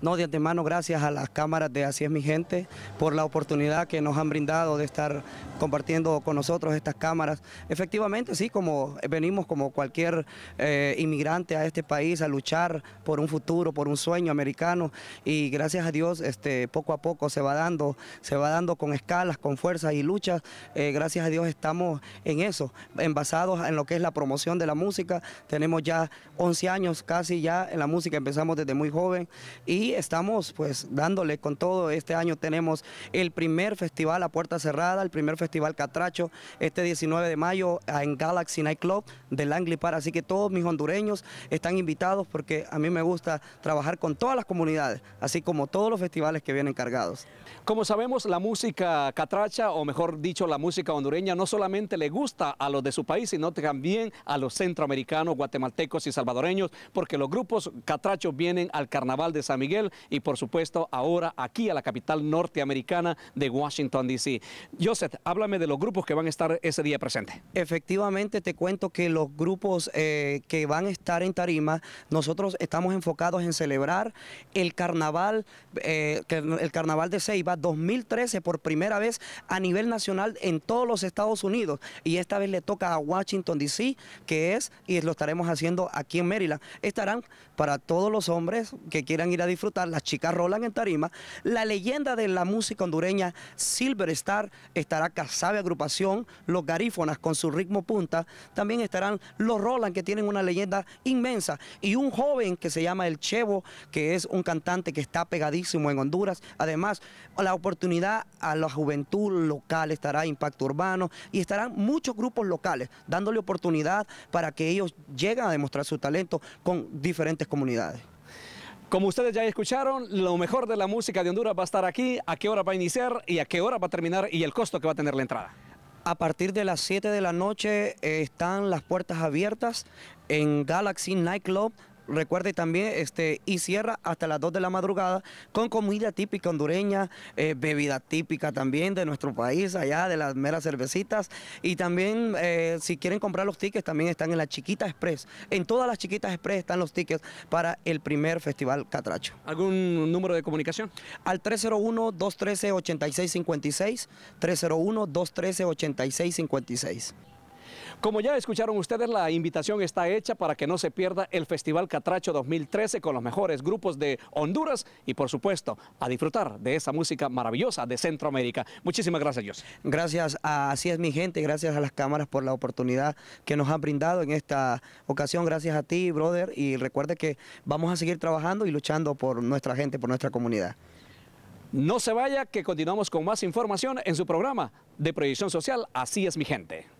No, de antemano gracias a las cámaras de Así es mi gente por la oportunidad que nos han brindado de estar compartiendo con nosotros estas cámaras. Efectivamente, sí, como venimos como cualquier eh, inmigrante a este país a luchar por un futuro, por un sueño americano y gracias a Dios este, poco a poco se va dando, se va dando con escalas, con fuerzas y luchas. Eh, gracias a Dios estamos en eso, envasados en lo que es la promoción de la música. Tenemos ya 11 años casi ya en la música, empezamos desde muy joven y estamos pues dándole con todo. Este año tenemos el primer festival a puerta cerrada, el primer festival Catracho, este 19 de mayo ah, en Galaxy Night Club de Langley Park. Así que todos mis hondureños están invitados porque a mí me gusta trabajar con todas las comunidades, así como todos los festivales que vienen cargados. Como sabemos, la música catracha, o mejor dicho, la música hondureña, no solamente le gusta a los de su país, sino también a los centroamericanos, guatemaltecos y salvadoreños, porque los grupos catrachos vienen al carnaval de San Miguel y por supuesto ahora aquí a la capital norteamericana de Washington, D.C. Joseph, háblame de los grupos que van a estar ese día presente Efectivamente, te cuento que los grupos eh, que van a estar en Tarima, nosotros estamos enfocados en celebrar el carnaval, eh, el carnaval de Ceiba 2013 por primera vez a nivel nacional en todos los Estados Unidos. Y esta vez le toca a Washington, D.C., que es, y lo estaremos haciendo aquí en Maryland. Estarán para todos los hombres que quieran ir a disfrutar. Las chicas rolan en tarima. La leyenda de la música hondureña Silver Star estará Casabe Agrupación, los Garífonas con su ritmo punta. También estarán los Roland que tienen una leyenda inmensa. Y un joven que se llama El Chevo, que es un cantante que está pegadísimo en Honduras. Además, la oportunidad a la juventud local estará Impacto Urbano y estarán muchos grupos locales dándole oportunidad para que ellos lleguen a demostrar su talento con diferentes comunidades. Como ustedes ya escucharon, lo mejor de la música de Honduras va a estar aquí, a qué hora va a iniciar y a qué hora va a terminar y el costo que va a tener la entrada. A partir de las 7 de la noche eh, están las puertas abiertas en Galaxy Nightclub recuerde también, este, y cierra hasta las 2 de la madrugada con comida típica hondureña, eh, bebida típica también de nuestro país, allá de las meras cervecitas. Y también, eh, si quieren comprar los tickets, también están en la Chiquita Express. En todas las Chiquitas Express están los tickets para el primer Festival Catracho. ¿Algún número de comunicación? Al 301-213-8656, 301-213-8656. Como ya escucharon ustedes, la invitación está hecha para que no se pierda el Festival Catracho 2013 con los mejores grupos de Honduras y por supuesto a disfrutar de esa música maravillosa de Centroamérica. Muchísimas gracias, Dios. Gracias, a, así es mi gente, gracias a las cámaras por la oportunidad que nos han brindado en esta ocasión. Gracias a ti, brother, y recuerde que vamos a seguir trabajando y luchando por nuestra gente, por nuestra comunidad. No se vaya, que continuamos con más información en su programa de proyección social, Así es mi gente.